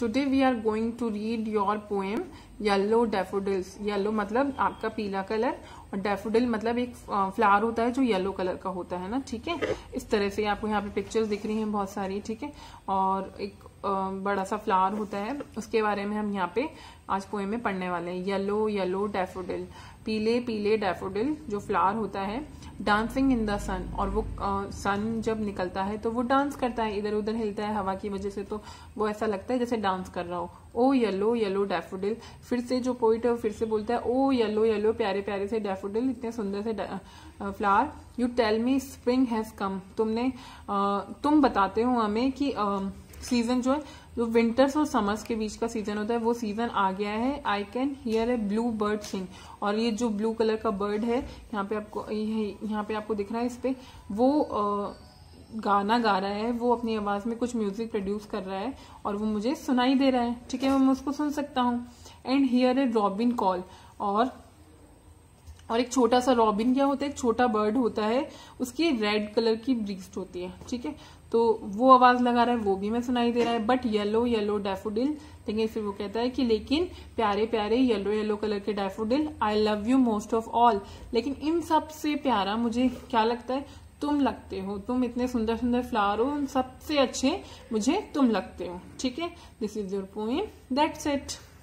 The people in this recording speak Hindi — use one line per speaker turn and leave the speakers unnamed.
today we are going to read your poem yellow daffodils yellow मतलब आपका पीला कलर और डेफोडिल मतलब एक फ्लावर होता है जो येलो कलर का होता है ना ठीक है इस तरह से आपको यहाँ पे पिक्चर्स दिख रही हैं बहुत सारी ठीक है और एक बड़ा सा फ्लावर होता है उसके बारे में हम यहाँ पे आज पोएम में पढ़ने वाले हैं येलो येलो डेफोडिल पीले पीले डेफोडिल जो फ्लावर होता है डांसिंग इन द सन और वो सन जब निकलता है तो वो डांस करता है इधर उधर हिलता है हवा की वजह से तो वो ऐसा लगता है जैसे डांस कर रहा हो ओ येलो येलो डेफोडिल फिर से जो पोइट है फिर से बोलता है ओ येलो येलो प्यारे प्यारे से डेफोडिल इतने सुंदर से flower you tell me spring has come तुमने uh, तुम बताते हो हमें कि uh, सीजन जो है जो विंटर्स और समर्स के बीच का सीजन होता है वो सीजन आ गया है I can hear a blue bird sing और ये जो ब्लू कलर का बर्ड है यहाँ पे आपको यहाँ पे आपको दिख रहा है इस पे वो आ, गाना गा रहा है वो अपनी आवाज़ में कुछ म्यूजिक प्रोड्यूस कर रहा है और वो मुझे सुनाई दे रहा है ठीक है मैं उसको सुन सकता हूँ and hear a robin call और और एक छोटा सा रॉबिन क्या होता है एक छोटा बर्ड होता है उसकी रेड कलर की ब्रीस्ट होती है ठीक है तो वो आवाज लगा रहा है वो भी मैं सुनाई दे रहा है बट येलो येलो डेफोडिल लेकिन फिर वो कहता है कि लेकिन प्यारे प्यारे येलो येलो कलर के daffodil I love you most of all लेकिन इन सबसे प्यारा मुझे क्या लगता है तुम लगते हो तुम इतने सुंदर सुंदर फ्लावर हो उन सबसे अच्छे मुझे तुम लगते हो ठीक है this is your poem that's it